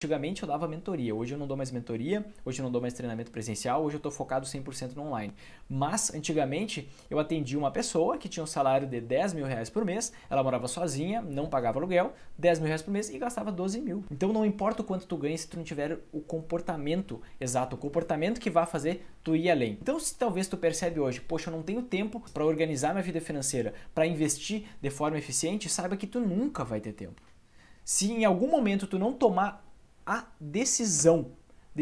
Antigamente eu dava mentoria, hoje eu não dou mais mentoria, hoje eu não dou mais treinamento presencial, hoje eu estou focado 100% no online. Mas antigamente eu atendi uma pessoa que tinha um salário de 10 mil reais por mês, ela morava sozinha, não pagava aluguel, 10 mil reais por mês e gastava 12 mil. Então não importa o quanto tu ganha se tu não tiver o comportamento exato, o comportamento que vai fazer tu ir além. Então se talvez tu percebe hoje, poxa, eu não tenho tempo para organizar minha vida financeira, para investir de forma eficiente, saiba que tu nunca vai ter tempo. Se em algum momento tu não tomar a decisão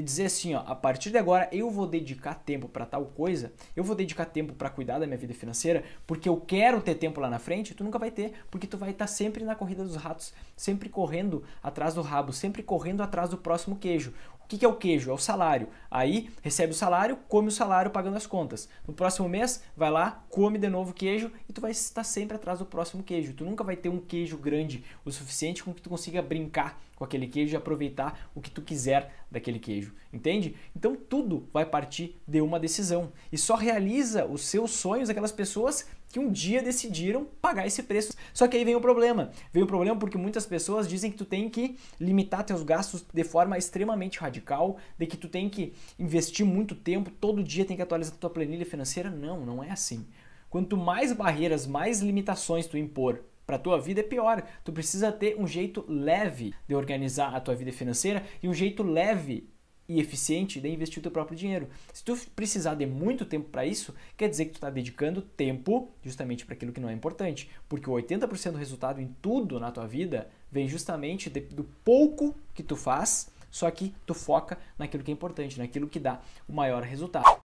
de dizer assim, ó, a partir de agora eu vou dedicar tempo para tal coisa, eu vou dedicar tempo para cuidar da minha vida financeira, porque eu quero ter tempo lá na frente, tu nunca vai ter, porque tu vai estar tá sempre na corrida dos ratos, sempre correndo atrás do rabo, sempre correndo atrás do próximo queijo. O que, que é o queijo? É o salário. Aí recebe o salário, come o salário pagando as contas. No próximo mês, vai lá, come de novo o queijo e tu vai estar sempre atrás do próximo queijo. Tu nunca vai ter um queijo grande o suficiente com que tu consiga brincar com aquele queijo e aproveitar o que tu quiser daquele queijo desejo, entende? Então tudo vai partir de uma decisão e só realiza os seus sonhos aquelas pessoas que um dia decidiram pagar esse preço. Só que aí vem o problema. Vem o problema porque muitas pessoas dizem que tu tem que limitar teus gastos de forma extremamente radical, de que tu tem que investir muito tempo, todo dia tem que atualizar tua planilha financeira. Não, não é assim. Quanto mais barreiras, mais limitações tu impor para tua vida é pior. Tu precisa ter um jeito leve de organizar a tua vida financeira e um jeito leve e eficiente de investir o teu próprio dinheiro. Se tu precisar de muito tempo para isso, quer dizer que tu está dedicando tempo justamente para aquilo que não é importante, porque 80% do resultado em tudo na tua vida vem justamente de, do pouco que tu faz, só que tu foca naquilo que é importante, naquilo que dá o maior resultado.